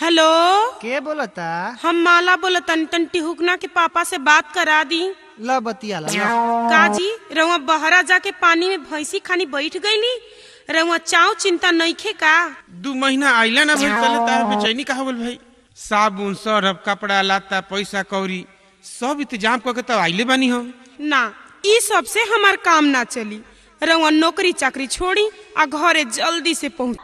hello के बोलता हम माला बोलता टंटी हुकना के पापा से बात करा दी ला बतिया ला काजी रउआ बहरा जाके पानी में भैंसी खानी बैठ गई नी रउआ चाव चिंता नहीं खे का दो महीना आइला ना भाई चले तार बेचैनी कहा बोल भाई साबुन सरफ कपड़ा लाता पैसा कौरी सब इंतजाम करके तब आइले बानी हो ना ई सब से हमार काम ना चली रउआ नौकरी चाकरी छोड़ी आ घरे जल्दी से पहुंच